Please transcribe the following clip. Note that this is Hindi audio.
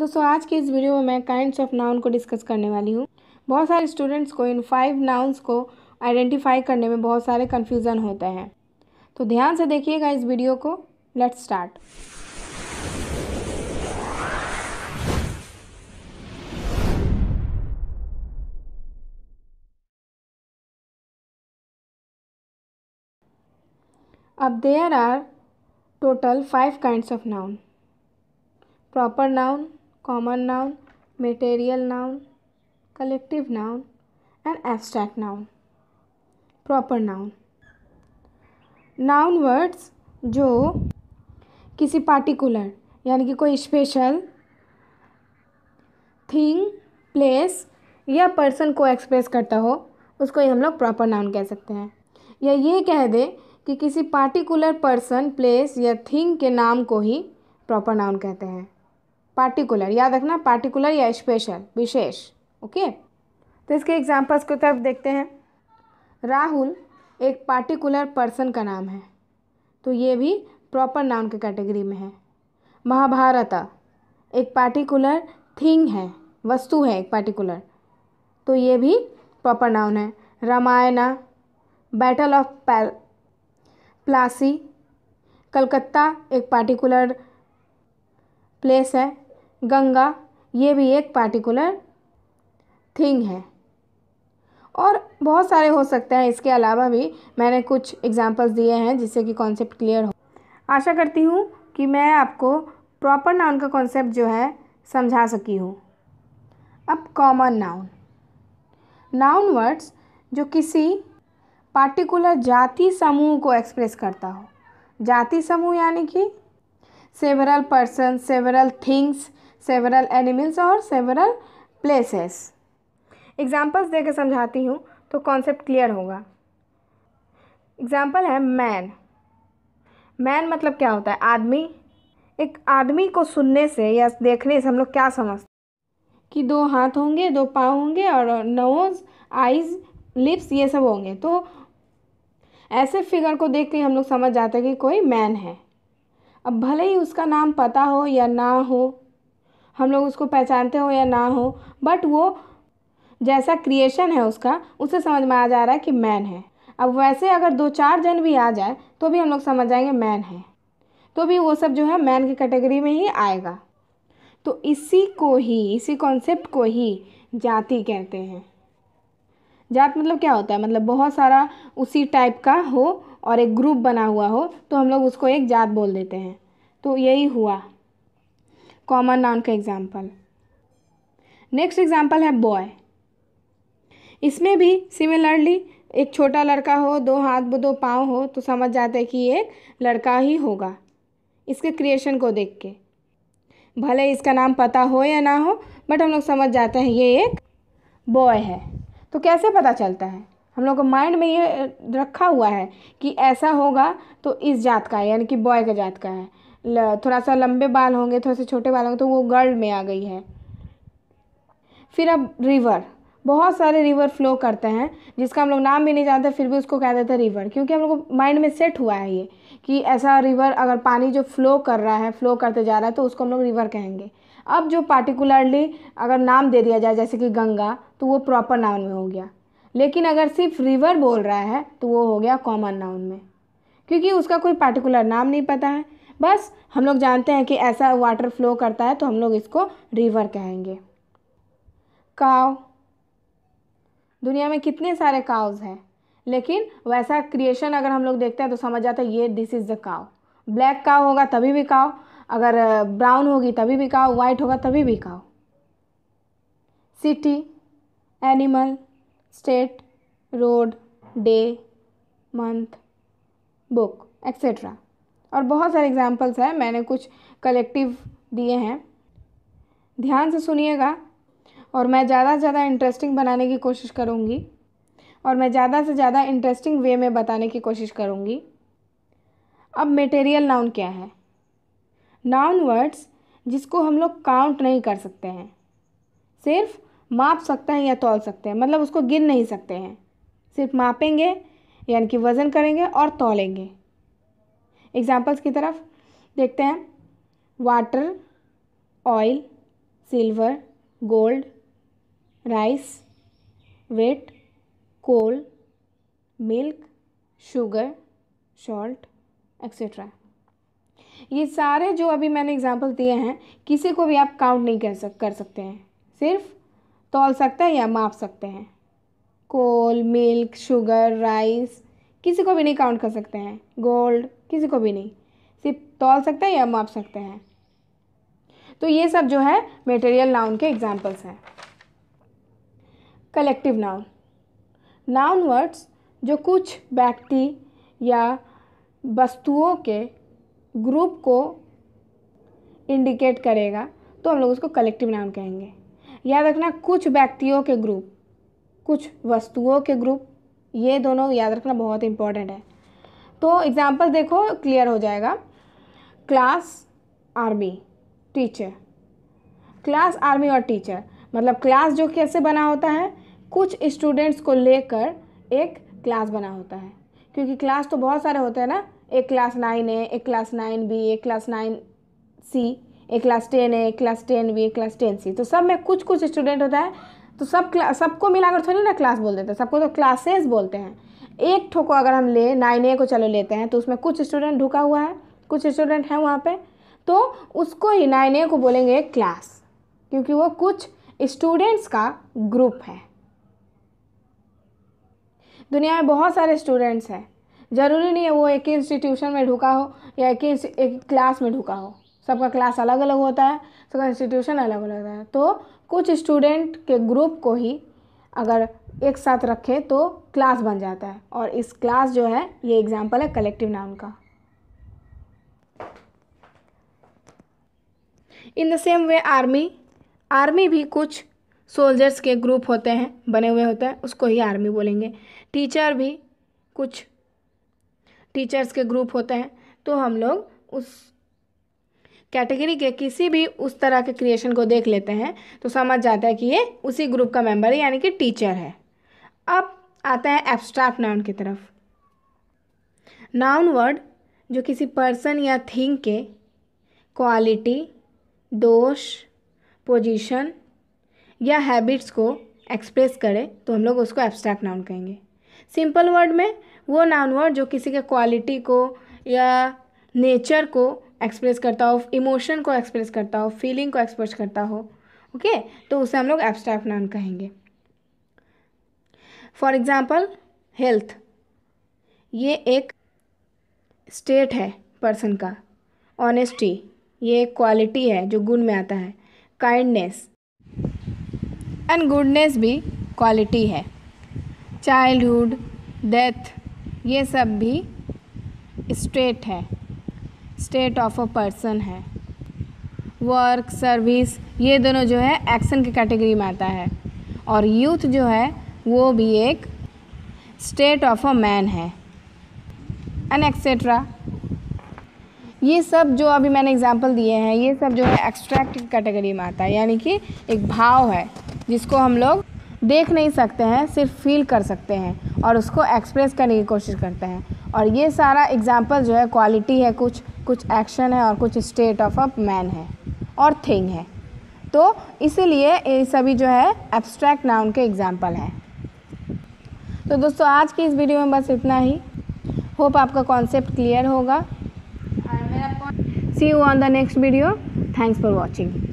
दोस्तों आज के इस वीडियो में मैं काइंड्स ऑफ नाउन को डिस्कस करने वाली हूँ बहुत सारे स्टूडेंट्स को इन फाइव नाउन्स को आइडेंटिफाई करने में बहुत सारे कन्फ्यूज़न होते हैं तो ध्यान से देखिएगा इस वीडियो को लेट स्टार्ट अब there are total five kinds of noun proper noun common noun material noun collective noun and abstract noun proper noun noun words जो किसी पार्टिकुलर यानी कि कोई स्पेशल थिंग प्लेस या पर्सन को एक्सप्रेस करता हो उसको ही हम लोग प्रॉपर नाउन कह सकते हैं या ये कह दे कि किसी पार्टिकुलर पर्सन प्लेस या थिंग के नाम को ही प्रॉपर नाउन कहते हैं पार्टिकुलर याद रखना पार्टिकुलर या स्पेशल विशेष ओके तो इसके एग्जाम्पल्स की तरफ देखते हैं राहुल एक पार्टिकुलर पर्सन का नाम है तो ये भी प्रॉपर नाउन के कैटेगरी में है महाभारत एक पार्टिकुलर थिंग है वस्तु है एक पार्टिकुलर तो ये भी प्रॉपर नाउन है रामायणा बैटल ऑफ पैल प्लासी कलकत्ता एक पार्टिकुलर प्लेस है गंगा ये भी एक पार्टिकुलर थिंग है और बहुत सारे हो सकते हैं इसके अलावा भी मैंने कुछ एग्जांपल्स दिए हैं जिससे कि कॉन्सेप्ट क्लियर हो आशा करती हूँ कि मैं आपको प्रॉपर नाउन का कॉन्सेप्ट जो है समझा सकी हूँ अब कॉमन नाउन नाउन वर्ड्स जो किसी पार्टिकुलर जाति समूह को एक्सप्रेस करता हो जाति समूह यानी कि several persons, several things, several animals और several places. एग्ज़ाम्पल्स देकर समझाती हूँ तो कॉन्सेप्ट क्लियर होगा एग्ज़ाम्पल है मैन मैन मतलब क्या होता है आदमी एक आदमी को सुनने से या देखने से हम लोग क्या समझते कि दो हाथ होंगे दो पाँव होंगे और नोज़ आइज़ लिप्स ये सब होंगे तो ऐसे फिगर को देख के हम लोग समझ जाते हैं कि कोई मैन है अब भले ही उसका नाम पता हो या ना हो हम लोग उसको पहचानते हो या ना हो बट वो जैसा क्रिएशन है उसका उसे समझ में आ जा रहा है कि मैन है अब वैसे अगर दो चार जन भी आ जाए तो भी हम लोग समझ जाएंगे मैन है तो भी वो सब जो है मैन की कैटेगरी में ही आएगा तो इसी को ही इसी कॉन्सेप्ट को ही जाति कहते हैं जात मतलब क्या होता है मतलब बहुत सारा उसी टाइप का हो और एक ग्रुप बना हुआ हो तो हम लोग उसको एक जात बोल देते हैं तो यही हुआ कॉमन नाउन का एग्ज़ाम्पल नेक्स्ट एग्ज़ाम्पल है बॉय इसमें भी सिमिलरली एक छोटा लड़का हो दो हाथ दो पाँव हो तो समझ जाते हैं कि ये एक लड़का ही होगा इसके क्रिएशन को देख के भले इसका नाम पता हो या ना हो बट हम लोग समझ जाते हैं ये एक बॉय है तो कैसे पता चलता है हम लोग माइंड में ये रखा हुआ है कि ऐसा होगा तो इस जात का है यानी कि बॉय का जात का है थोड़ा सा लंबे बाल होंगे थोड़े से छोटे बाल होंगे तो वो गर्ल में आ गई है फिर अब रिवर बहुत सारे रिवर फ्लो करते हैं जिसका हम लोग नाम भी नहीं जानते फिर भी उसको कह देते हैं रिवर क्योंकि हम लोग को माइंड में सेट हुआ है ये कि ऐसा रिवर अगर पानी जो फ्लो कर रहा है फ्लो करते जा रहा है तो उसको हम लोग रिवर कहेंगे अब जो पार्टिकुलरली अगर नाम दे दिया जाए जैसे कि गंगा तो वो प्रॉपर नाम में हो गया लेकिन अगर सिर्फ रिवर बोल रहा है तो वो हो गया कॉमन नाउन में क्योंकि उसका कोई पार्टिकुलर नाम नहीं पता है बस हम लोग जानते हैं कि ऐसा वाटर फ्लो करता है तो हम लोग इसको रिवर कहेंगे काव दुनिया में कितने सारे काव्स हैं लेकिन वैसा क्रिएशन अगर हम लोग देखते हैं तो समझ जाता है ये this is the cow black cow होगा तभी भी काव अगर ब्राउन होगी तभी भी काव वाइट होगा तभी भी cow city animal state road day month book etcetera और बहुत सारे एग्जाम्पल्स हैं मैंने कुछ कलेक्टिव दिए हैं ध्यान से सुनिएगा और मैं ज़्यादा से ज़्यादा इंटरेस्टिंग बनाने की कोशिश करूँगी और मैं ज़्यादा से ज़्यादा इंटरेस्टिंग वे में बताने की कोशिश करूँगी अब मटेरियल नाउन क्या है नाउन वर्ड्स जिसको हम लोग काउंट नहीं कर सकते हैं सिर्फ माप सकते हैं या तोल सकते हैं मतलब उसको गिन नहीं सकते हैं सिर्फ मापेंगे यानी कि वज़न करेंगे और तोलेंगे एग्ज़ाम्पल्स की तरफ देखते हैं water oil silver gold rice wheat coal milk sugar salt etcetera ये सारे जो अभी मैंने एग्ज़ाम्पल दिए हैं किसी को भी आप काउंट नहीं कर सक कर सकते हैं सिर्फ तोल सकते हैं या माप सकते हैं कोल मिल्क शुगर राइस किसी को भी नहीं काउंट कर सकते हैं गोल्ड किसी को भी नहीं सिर्फ तोल सकते हैं या माप सकते हैं तो ये सब जो है मेटेरियल नाउन के एग्जाम्पल्स हैं कलेक्टिव नाउन नाउन वर्ड्स जो कुछ व्यक्ति या वस्तुओं के ग्रुप को इंडिकेट करेगा तो हम लोग उसको कलेक्टिव नाउन कहेंगे याद रखना कुछ व्यक्तियों के ग्रुप कुछ वस्तुओं के ग्रुप ये दोनों याद रखना बहुत इम्पॉर्टेंट है तो एग्जाम्पल देखो क्लियर हो जाएगा class army teacher class army और टीचर मतलब क्लास जो कैसे बना होता है कुछ स्टूडेंट्स को लेकर एक क्लास बना होता है क्योंकि क्लास तो बहुत सारे होते हैं ना एक क्लास नाइन ए एक क्लास नाइन बी एक class nine C A class ten A class ten B class ten C तो सब में कुछ कुछ स्टूडेंट होता है तो सब सबको मिलाकर थोड़ी ना क्लास बोल देते हैं सबको तो क्लासेस बोलते हैं एक ठो को अगर हम ले नाइन ए को चलो लेते हैं तो उसमें कुछ स्टूडेंट ढुका हुआ है कुछ स्टूडेंट हैं वहाँ पर तो उसको ही नाइन ए को बोलेंगे क्लास क्योंकि वो कुछ स्टूडेंट्स का ग्रुप है दुनिया में बहुत सारे स्टूडेंट्स हैं ज़रूरी नहीं है वो एक ही इंस्टीट्यूशन में ढुका हो या एक ही एक क्लास में ढुका हो सबका क्लास अलग अलग होता है सबका इंस्टीट्यूशन अलग अलग होता है तो कुछ स्टूडेंट के ग्रुप को ही अगर एक साथ रखें तो क्लास बन जाता है और इस क्लास जो है ये एग्जाम्पल है कलेक्टिव नाउन का in the same way army army भी कुछ सोल्जर्स के ग्रुप होते हैं बने हुए होते हैं उसको ही आर्मी बोलेंगे टीचर भी कुछ टीचर्स के ग्रुप होते हैं तो हम लोग उस कैटेगरी के किसी भी उस तरह के क्रिएशन को देख लेते हैं तो समझ जाता है कि ये उसी ग्रुप का मेंबर है यानी कि टीचर है अब आता है एब्स्ट्रैक्ट नाउन की तरफ नाउन वर्ड जो किसी पर्सन या थिंग के क्वालिटी दोष पोजीशन या हैबिट्स को एक्सप्रेस करे तो हम लोग उसको एब्स्ट्रैक्ट नाउन कहेंगे सिंपल वर्ड में वो नाउन वर्ड जो किसी के क्वालिटी को या नेचर को एक्सप्रेस करता हो इमोशन को एक्सप्रेस करता हो फीलिंग को एक्सप्रेस करता हो ओके तो उसे हम लोग एब्स्ट्रैक्ट नाउन कहेंगे फॉर एग्ज़ाम्पल हेल्थ ये एक स्टेट है पर्सन का ऑनेस्टी ये एक क्वालिटी है जो गुण में आता है काइंडनेस एंड गुडनेस भी क्वालिटी है चाइल्डहुड डेथ ये सब भी स्टेट है स्टेट ऑफ अ पर्सन है वर्क सर्विस ये दोनों जो है एक्शन की कैटेगरी में आता है और यूथ जो है वो भी एक स्टेट ऑफ अ मैन है एंड एक्सेट्रा ये सब जो अभी मैंने एग्जांपल दिए हैं ये सब जो है एक्सट्रैक्ट कैटेगरी में आता है यानी कि एक भाव है जिसको हम लोग देख नहीं सकते हैं सिर्फ फील कर सकते हैं और उसको एक्सप्रेस करने की कोशिश करते हैं और ये सारा एग्जाम्पल जो है क्वालिटी है कुछ कुछ एक्शन है और कुछ स्टेट ऑफ अ मैन है और थिंग है तो इसीलिए ये सभी जो है एब्स्ट्रैक्ट नाउन के एग्जाम्पल हैं तो दोस्तों आज की इस वीडियो में बस इतना ही होप आपका कॉन्सेप्ट क्लियर होगा see you on the next video thanks for watching